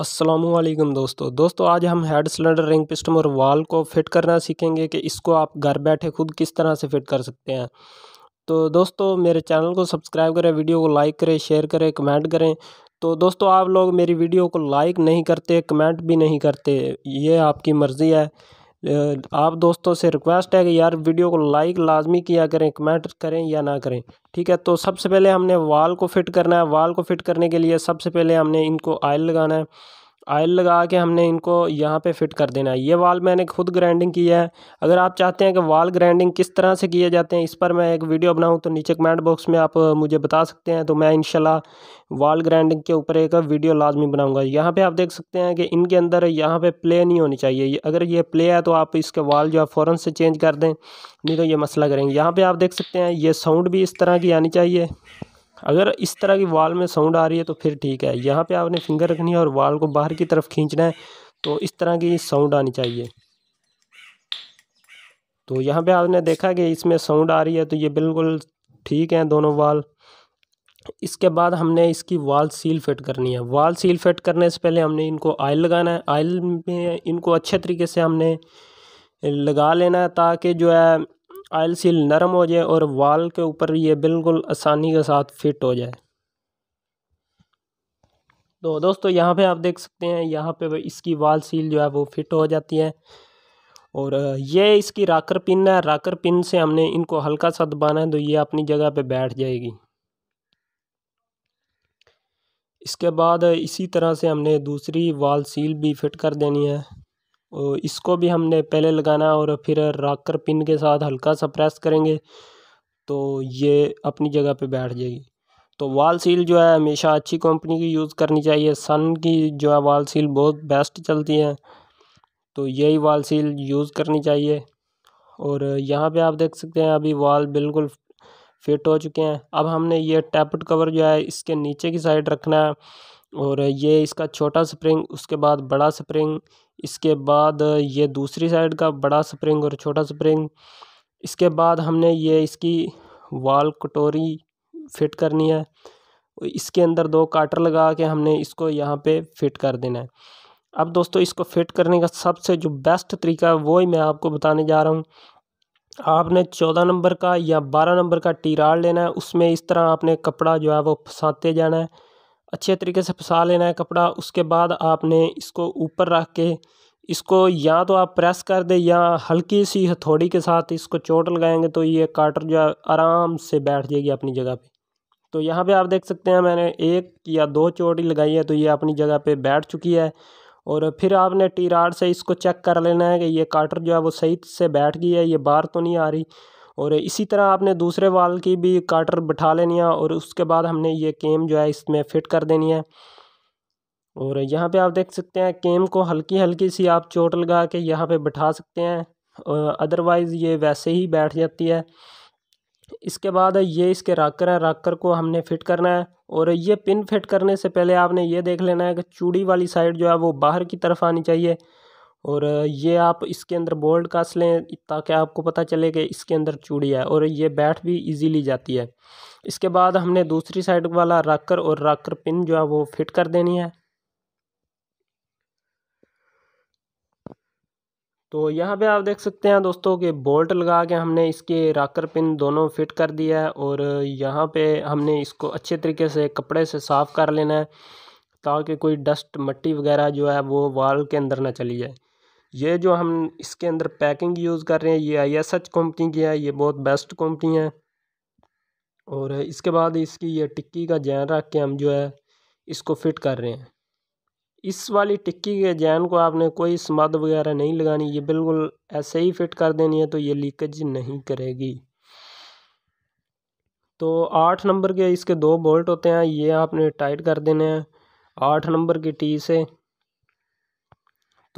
असलम दोस्तों दोस्तों आज हम हेड सिलेंडर रिंग पिस्टन और वाल को फिट करना सीखेंगे कि इसको आप घर बैठे खुद किस तरह से फिट कर सकते हैं तो दोस्तों मेरे चैनल को सब्सक्राइब करें वीडियो को लाइक करें शेयर करें कमेंट करें तो दोस्तों आप लोग मेरी वीडियो को लाइक नहीं करते कमेंट भी नहीं करते ये आपकी मर्ज़ी है आप दोस्तों से रिक्वेस्ट है कि यार वीडियो को लाइक लाजमी किया करें कमेंट करें या ना करें ठीक है तो सबसे पहले हमने वाल को फिट करना है वाल को फिट करने के लिए सबसे पहले हमने इनको आयल लगाना है आयल लगा के हमने इनको यहाँ पे फिट कर देना है ये वाल मैंने खुद ग्राइंडिंग की है अगर आप चाहते हैं कि वाल ग्राइंडिंग किस तरह से किए जाते हैं इस पर मैं एक वीडियो बनाऊँ तो नीचे कमेंट बॉक्स में आप मुझे बता सकते हैं तो मैं इनशाला वाल ग्राइंडिंग के ऊपर एक वीडियो लाजमी बनाऊँगा यहाँ पर आप देख सकते हैं कि इनके अंदर यहाँ पर प्ले नहीं होनी चाहिए अगर ये प्ले है तो आप इसके वाल जो है फ़ौरन से चेंज कर दें नहीं तो ये मसला करेंगे यहाँ पर आप देख सकते हैं ये साउंड भी इस तरह की आनी चाहिए अगर इस तरह की वाल में साउंड आ रही है तो फिर ठीक है यहाँ पे आपने फिंगर रखनी है और वाल को बाहर की तरफ खींचना है तो इस तरह की साउंड आनी चाहिए तो यहाँ पे आपने देखा कि इसमें साउंड आ रही है तो ये बिल्कुल ठीक हैं दोनों वाल इसके बाद हमने इसकी वाल सील फिट करनी है वाल सील फिट करने से पहले हमने इनको आयल लगाना है आयल में इनको अच्छे तरीके से हमने लगा लेना है ताकि जो है आयल सील नरम हो जाए और वाल के ऊपर ये बिल्कुल आसानी के साथ फिट हो जाए तो दोस्तों यहाँ पे आप देख सकते हैं यहाँ पे इसकी वाल सील जो है वो फिट हो जाती है और ये इसकी राकर पिन है राकर पिन से हमने इनको हल्का सा दबाना है तो ये अपनी जगह पे बैठ जाएगी इसके बाद इसी तरह से हमने दूसरी वाल सील भी फिट कर देनी है और इसको भी हमने पहले लगाना और फिर राकर पिन के साथ हल्का सा प्रेस करेंगे तो ये अपनी जगह पे बैठ जाएगी तो वाल सील जो है हमेशा अच्छी कंपनी की यूज़ करनी चाहिए सन की जो है वाल सील बहुत बेस्ट चलती है तो यही वाल सील यूज़ करनी चाहिए और यहाँ पे आप देख सकते हैं अभी वाल बिल्कुल फिट हो चुके हैं अब हमने ये टैपट कवर जो है इसके नीचे की साइड रखना है और ये इसका छोटा स्प्रिंग उसके बाद बड़ा स्प्रिंग इसके बाद ये दूसरी साइड का बड़ा स्प्रिंग और छोटा स्प्रिंग इसके बाद हमने ये इसकी वाल कटोरी फिट करनी है इसके अंदर दो काटर लगा के हमने इसको यहाँ पे फिट कर देना है अब दोस्तों इसको फिट करने का सबसे जो बेस्ट तरीका है वो ही मैं आपको बताने जा रहा हूँ आपने चौदह नंबर का या बारह नंबर का टीराड़ लेना है उसमें इस तरह आपने कपड़ा जो है वो फंसाते जाना है अच्छे तरीके से फंसा लेना है कपड़ा उसके बाद आपने इसको ऊपर रख के इसको या तो आप प्रेस कर दें या हल्की सी हथौड़ी के साथ इसको चोट लगाएंगे तो ये काटर जो आराम से बैठ जाएगी अपनी जगह पे तो यहाँ पे आप देख सकते हैं मैंने एक या दो चोट लगाई है तो ये अपनी जगह पे बैठ चुकी है और फिर आपने टी से इसको चेक कर लेना है कि ये काटर जो है वो सही से बैठ गई है ये बाहर तो नहीं आ रही और इसी तरह आपने दूसरे वाल की भी काटर बिठा लेनी है और उसके बाद हमने ये केम जो है इसमें फिट कर देनी है और यहाँ पे आप देख सकते हैं केम को हल्की हल्की सी आप चोट लगा के यहाँ पे बिठा सकते हैं अदरवाइज़ ये वैसे ही बैठ जाती है इसके बाद ये इसके राकर है राकर को हमने फिट करना है और ये पिन फिट करने से पहले आपने ये देख लेना है कि चूड़ी वाली साइड जो है वो बाहर की तरफ आनी चाहिए और ये आप इसके अंदर बोल्ड कस लें ताकि आपको पता चले कि इसके अंदर चूड़ी है और ये बैठ भी इजीली जाती है इसके बाद हमने दूसरी साइड वाला राकर और राकर पिन जो है वो फिट कर देनी है तो यहाँ पे आप देख सकते हैं दोस्तों कि बोल्ट लगा के हमने इसके राकर पिन दोनों फिट कर दिया है और यहाँ पे हमने इसको अच्छे तरीके से कपड़े से साफ़ कर लेना है ताकि कोई डस्ट मट्टी वगैरह जो है वो वाल के अंदर ना चली जाए ये जो हम इसके अंदर पैकिंग यूज़ कर रहे हैं ये आई एस एच कंपनी की है ये बहुत बेस्ट कंपनी है और इसके बाद इसकी ये टिक्की का जैन रख के हम जो है इसको फिट कर रहे हैं इस वाली टिक्की के जैन को आपने कोई समाध वगैरह नहीं लगानी ये बिल्कुल ऐसे ही फिट कर देनी है तो ये लीकेज नहीं करेगी तो आठ नंबर के इसके दो बोल्ट होते हैं ये आपने टाइट कर देने हैं आठ नंबर की टी से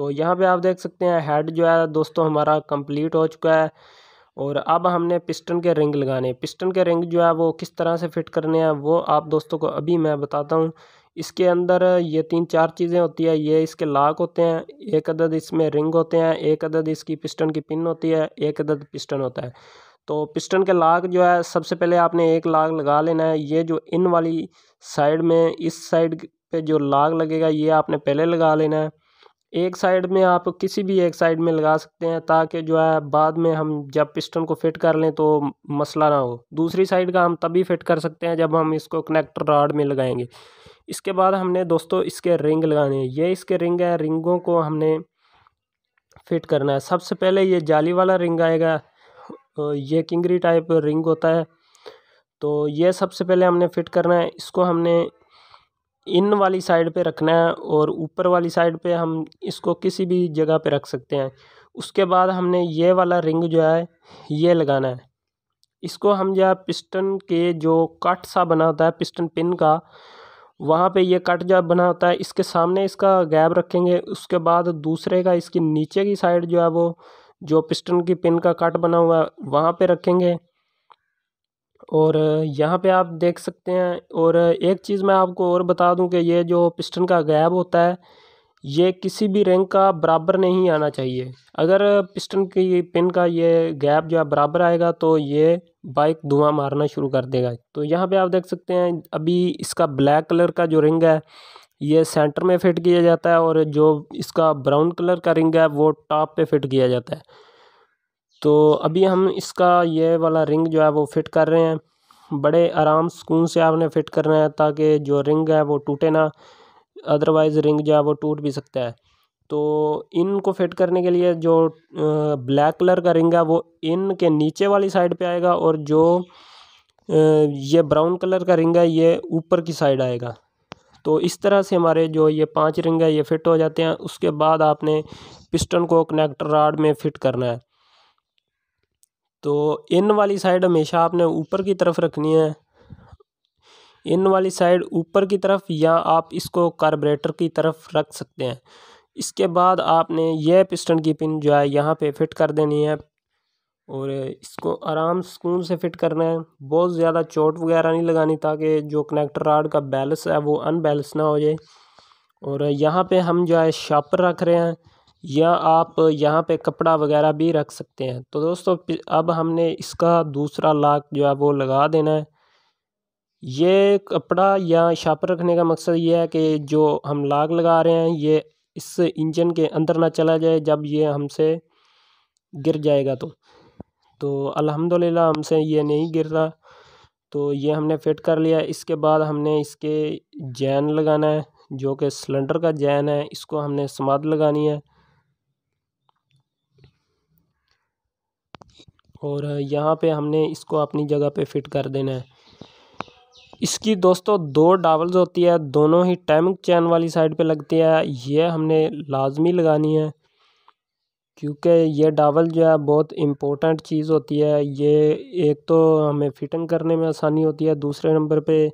तो यहाँ पे आप देख सकते हैं हेड जो है दोस्तों हमारा कंप्लीट हो चुका है और अब हमने पिस्टन के रिंग लगाने पिस्टन के रिंग जो है वो किस तरह से फिट करने हैं वो आप दोस्तों को अभी मैं बताता हूँ इसके अंदर ये तीन चार चीज़ें होती है ये इसके लाक होते हैं एक अदद इसमें रिंग होते हैं एक अदद इसकी पिस्टन की पिन होती है एक अदद पिस्टन होता है तो पिस्टन के लाक जो है सबसे पहले आपने एक लाक लगा लेना है ये जो इन वाली साइड में इस साइड पे जो लाग लगेगा ये आपने पहले लगा लेना है एक साइड में आप किसी भी एक साइड में लगा सकते हैं ताकि जो है बाद में हम जब पिस्टन को फिट कर लें तो मसला ना हो दूसरी साइड का हम तभी फिट कर सकते हैं जब हम इसको कनेक्टर राड में लगाएंगे इसके बाद हमने दोस्तों इसके रिंग लगाने हैं ये इसके रिंग है रिंगों को हमने फिट करना है सबसे पहले ये जाली वाला रिंग आएगा ये किंगरी टाइप रिंग होता है तो ये सबसे पहले हमने फिट करना है इसको हमने इन वाली साइड पे रखना है और ऊपर वाली साइड पे हम इसको किसी भी जगह पे रख सकते हैं उसके बाद हमने ये वाला रिंग जो है ये लगाना है इसको हम जो है पिस्टन के जो कट सा बना होता है पिस्टन पिन का वहाँ पे ये कट जो बना होता है इसके सामने इसका गैप रखेंगे उसके बाद दूसरे का इसकी नीचे की साइड जो है वो जो पिस्टन की पिन का कट बना हुआ है वहाँ पर रखेंगे और यहाँ पे आप देख सकते हैं और एक चीज़ मैं आपको और बता दूं कि ये जो पिस्टन का गैप होता है ये किसी भी रैंक का बराबर नहीं आना चाहिए अगर पिस्टन की पिन का ये गैप जो है बराबर आएगा तो ये बाइक धुआं मारना शुरू कर देगा तो यहाँ पे आप देख सकते हैं अभी इसका ब्लैक कलर का जो रिंग है ये सेंटर में फिट किया जाता है और जो इसका ब्राउन कलर का रिंग है वो टॉप पर फिट किया जाता है तो अभी हम इसका ये वाला रिंग जो है वो फिट कर रहे हैं बड़े आराम सुकून से आपने फिट करना है ताकि जो रिंग है वो टूटे ना अदरवाइज़ रिंग जो है वो टूट भी सकता है तो इनको फिट करने के लिए जो ब्लैक कलर का रिंग है वो इन के नीचे वाली साइड पे आएगा और जो ये ब्राउन कलर का रिंग है ये ऊपर की साइड आएगा तो इस तरह से हमारे जो ये पांच रिंग है ये फिट हो जाते हैं उसके बाद आपने पिस्टन को कनेक्टर राड में फिट करना है तो इन वाली साइड हमेशा आपने ऊपर की तरफ रखनी है इन वाली साइड ऊपर की तरफ या आप इसको कार्बोरेटर की तरफ रख सकते हैं इसके बाद आपने यह पिस्टन की पिन जो है यहाँ पे फिट कर देनी है और इसको आराम सुकून से फिट करना है बहुत ज़्यादा चोट वगैरह नहीं लगानी ताकि जो कनेक्टर राड का बैलेंस है वो अनबैलेंस ना हो जाए और यहाँ पे हम जो है शापर रख रहे हैं या आप यहाँ पे कपड़ा वगैरह भी रख सकते हैं तो दोस्तों अब हमने इसका दूसरा लाक जो है वो लगा देना है ये कपड़ा या शापर रखने का मकसद ये है कि जो हम लाग लगा रहे हैं ये इस इंजन के अंदर ना चला जाए जब ये हमसे गिर जाएगा तो तो अल्हम्दुलिल्लाह हमसे ये नहीं गिर रहा तो ये हमने फिट कर लिया इसके बाद हमने इसके जैन लगाना है जो कि सिलेंडर का जैन है इसको हमने समाध लगानी है और यहाँ पे हमने इसको अपनी जगह पे फिट कर देना है इसकी दोस्तों दो डावल्स होती है दोनों ही टाइमिंग चैन वाली साइड पे लगती है ये हमने लाजमी लगानी है क्योंकि ये डावल जो है बहुत इम्पोर्टेंट चीज़ होती है ये एक तो हमें फिटिंग करने में आसानी होती है दूसरे नंबर पर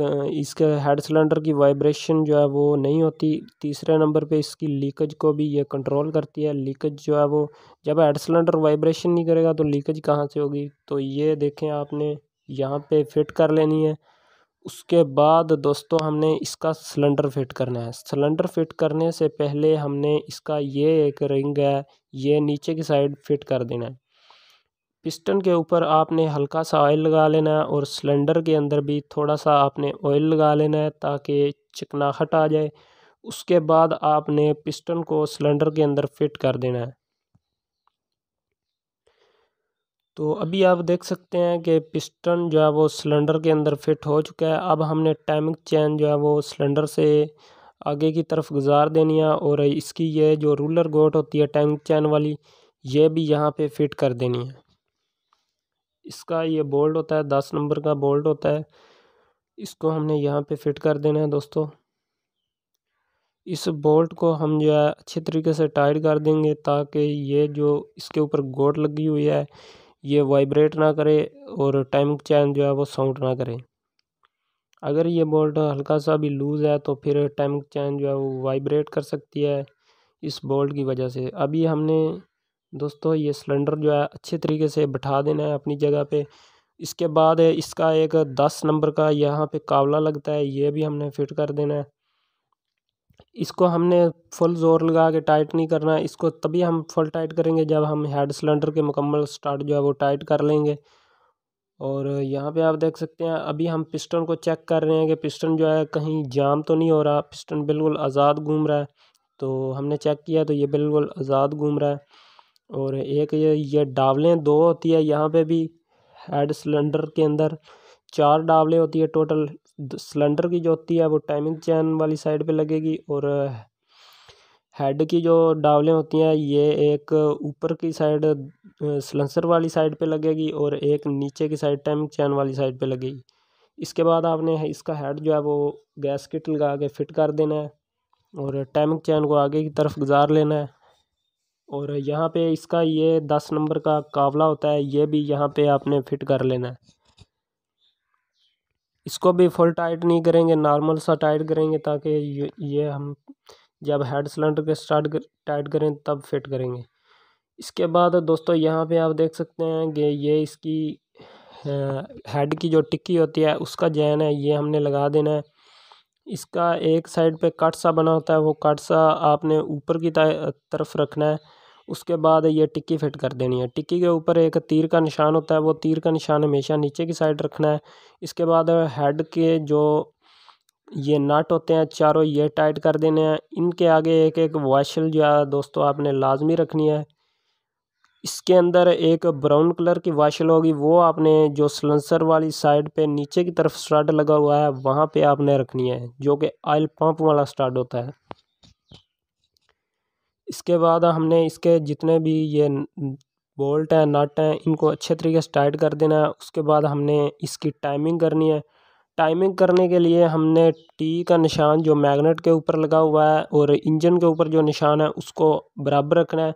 इसके हेड सिलेंडर की वाइब्रेशन जो है वो नहीं होती तीसरे नंबर पे इसकी लीकेज को भी ये कंट्रोल करती है लीकेज जो है वो जब हेड सिलेंडर वाइब्रेशन नहीं करेगा तो लीकेज कहाँ से होगी तो ये देखें आपने यहाँ पे फिट कर लेनी है उसके बाद दोस्तों हमने इसका सिलेंडर फिट करना है सिलेंडर फिट करने से पहले हमने इसका ये एक रिंग है ये नीचे की साइड फिट कर देना है पिस्टन के ऊपर आपने हल्का सा ऑयल लगा लेना है और सिलेंडर के अंदर भी थोड़ा सा आपने ऑयल लगा लेना है ताकि चिकनाहट आ जाए उसके बाद आपने पिस्टन को सिलेंडर के अंदर फिट कर देना है तो अभी आप देख सकते हैं कि पिस्टन जो है वो सिलेंडर के अंदर फिट हो चुका है अब हमने टाइमिंग चैन जो है वो सिलेंडर से आगे की तरफ गुजार देनी है और इसकी ये जो रूलर गोट होती है टाइमिंग चैन वाली ये भी यहाँ पे फिट कर देनी है इसका ये बोल्ट होता है दस नंबर का बोल्ट होता है इसको हमने यहाँ पे फिट कर देना है दोस्तों इस बोल्ट को हम जो है अच्छे तरीके से टाइट कर देंगे ताकि ये जो इसके ऊपर गोट लगी हुई है ये वाइब्रेट ना करे और टाइम चैन जो है वो साउंड ना करे अगर ये बोल्ट हल्का सा भी लूज़ है तो फिर टाइम चैन जो है वो वाइब्रेट कर सकती है इस बोल्ट की वजह से अभी हमने दोस्तों ये सिलेंडर जो है अच्छे तरीके से बैठा देना है अपनी जगह पे इसके बाद इसका एक दस नंबर का यहाँ पे कावला लगता है ये भी हमने फिट कर देना है इसको हमने फुल जोर लगा के टाइट नहीं करना इसको तभी हम फुल टाइट करेंगे जब हम हेड सिलेंडर के मुकम्मल स्टार्ट जो है वो टाइट कर लेंगे और यहाँ पे आप देख सकते हैं अभी हम पिस्टन को चेक कर रहे हैं कि पिस्टन जो है कहीं जाम तो नहीं हो रहा पिस्टन बिल्कुल आज़ाद घूम रहा है तो हमने चेक किया तो ये बिल्कुल आज़ाद घूम रहा है और एक ये ये डावलें दो होती है यहाँ पे भी हेड सिलेंडर के अंदर चार डावलें होती है टोटल सिलेंडर की जो होती है वो टाइमिंग चैन वाली साइड पे लगेगी और हेड की जो डावलें होती हैं ये एक ऊपर की साइड सिलेंसर वाली साइड पे लगेगी और एक नीचे की साइड टाइमिंग चैन वाली साइड पे लगेगी इसके बाद आपने इसका हेड जो है वो गैस किट लगा के फिट कर देना है और टाइमिंग चैन को आगे की तरफ गुजार लेना है और यहाँ पे इसका ये दस नंबर का कावला होता है ये भी यहाँ पे आपने फिट कर लेना है इसको भी फुल टाइट नहीं करेंगे नॉर्मल सा टाइट करेंगे ताकि ये हम जब हेड सिलेंडर के स्टार्ट कर, टाइट करें तब फिट करेंगे इसके बाद दोस्तों यहाँ पे आप देख सकते हैं कि ये इसकी हेड की जो टिक्की होती है उसका जैन है ये हमने लगा देना है इसका एक साइड पे कट सा बना होता है वो कट सा आपने ऊपर की तरफ रखना है उसके बाद ये टिक्की फिट कर देनी है टिक्की के ऊपर एक तीर का निशान होता है वो तीर का निशान हमेशा नीचे की साइड रखना है इसके बाद हेड के जो ये नट होते हैं चारों ये टाइट कर देने हैं इनके आगे एक एक वाशल जो है दोस्तों आपने लाजमी रखनी है इसके अंदर एक ब्राउन कलर की वाशल होगी वो आपने जो सलंसर वाली साइड पे नीचे की तरफ स्टार्ट लगा हुआ है वहाँ पे आपने रखनी है जो कि आयल पंप वाला स्टार्ट होता है इसके बाद हमने इसके जितने भी ये बोल्ट हैं नट हैं इनको अच्छे तरीके से टाइट कर देना है उसके बाद हमने इसकी टाइमिंग करनी है टाइमिंग करने के लिए हमने टी का निशान जो मैग्नेट के ऊपर लगा हुआ है और इंजन के ऊपर जो निशान है उसको बराबर रखना है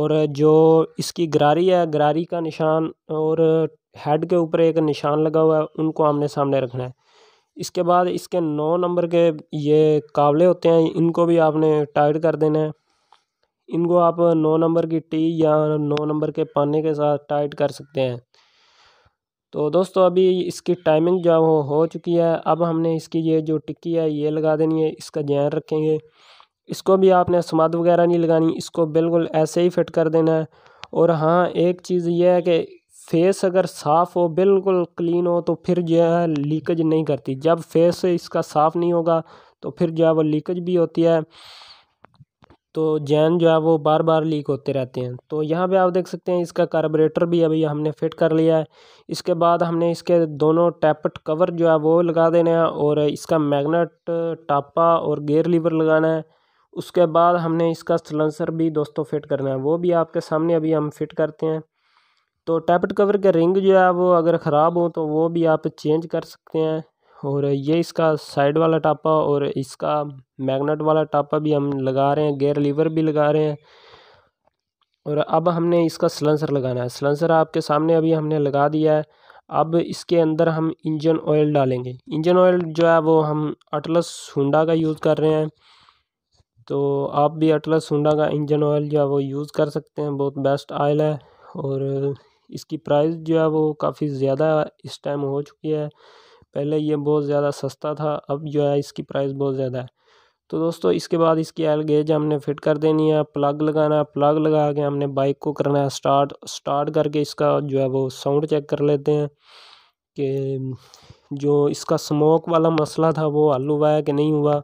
और जो इसकी गरारी है गरारी का निशान और हेड के ऊपर एक निशान लगा हुआ है उनको आमने सामने रखना है इसके बाद इसके नौ नंबर के ये कावले होते हैं इनको भी आपने टाइट कर देना है इनको आप नौ नंबर की टी या नौ नंबर के पाने के साथ टाइट कर सकते हैं तो दोस्तों अभी इसकी टाइमिंग जो वो हो चुकी है अब हमने इसकी ये जो टिक्की है ये लगा देनी है इसका जैन रखेंगे इसको भी आपने समाध वगैरह नहीं लगानी इसको बिल्कुल ऐसे ही फिट कर देना है और हाँ एक चीज़ यह है कि फेस अगर साफ़ हो बिल्कुल क्लीन हो तो फिर जो है लीकेज नहीं करती जब फेस इसका साफ़ नहीं होगा तो फिर जो है वो लीकेज भी होती है तो जैन जो है वो बार बार लीक होते रहते हैं तो यहाँ पे आप देख सकते हैं इसका कार्बोरेटर भी अभी हमने फिट कर लिया है इसके बाद हमने इसके दोनों टैपट कवर जो है वो लगा देना है और इसका मैग्नेट टापा और गेयर लीवर लगाना है उसके बाद हमने इसका सलेंसर भी दोस्तों फिट करना है वो भी आपके सामने अभी हम फिट करते हैं तो टैपेट कवर के रिंग जो है वो अगर ख़राब हो तो वो भी आप चेंज कर सकते हैं और ये इसका साइड वाला टापा और इसका मैग्नेट वाला टापा भी हम लगा रहे हैं गेयर लीवर भी लगा रहे हैं और अब हमने इसका सलेंसर लगाना है सलेंसर आपके सामने अभी हमने लगा दिया है अब इसके अंदर हम इंजन ऑयल डालेंगे इंजन ऑयल जो है वो हम अटलस हुंडा का यूज़ कर रहे हैं तो आप भी अटलस होंडा का इंजन ऑयल जो है वो यूज़ कर सकते हैं बहुत बेस्ट ऑयल है और इसकी प्राइस जो है वो काफ़ी ज़्यादा इस टाइम हो चुकी है पहले ये बहुत ज़्यादा सस्ता था अब जो है इसकी प्राइस बहुत ज़्यादा है तो दोस्तों इसके बाद इसकी एल गेज हमने फिट कर देनी है प्लग लगाना है प्लग लगा के हमने बाइक को करना है स्टार्ट स्टार्ट करके इसका जो है वो साउंड चेक कर लेते हैं कि जो इसका स्मोक वाला मसला था वो हल हुआ है कि नहीं हुआ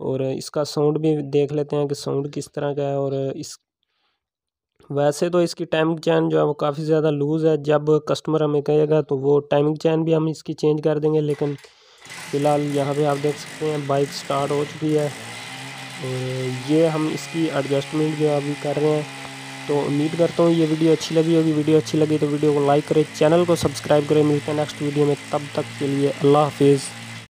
और इसका साउंड भी देख लेते हैं कि साउंड किस तरह का है और इस वैसे तो इसकी टाइमिंग चैन जो है वो काफ़ी ज़्यादा लूज़ है जब कस्टमर हमें कहेगा तो वो टाइमिंग चैन भी हम इसकी चेंज कर देंगे लेकिन फ़िलहाल यहाँ पे आप देख सकते हैं बाइक स्टार्ट हो चुकी है ये हम इसकी एडजस्टमेंट जो अभी कर रहे हैं तो उम्मीद करता हूँ ये वीडियो अच्छी लगी होगी वीडियो अच्छी लगी तो वीडियो को लाइक करें चैनल को सब्सक्राइब करें मिलते हैं नेक्स्ट वीडियो में तब तक के लिए अल्लाह हाफिज़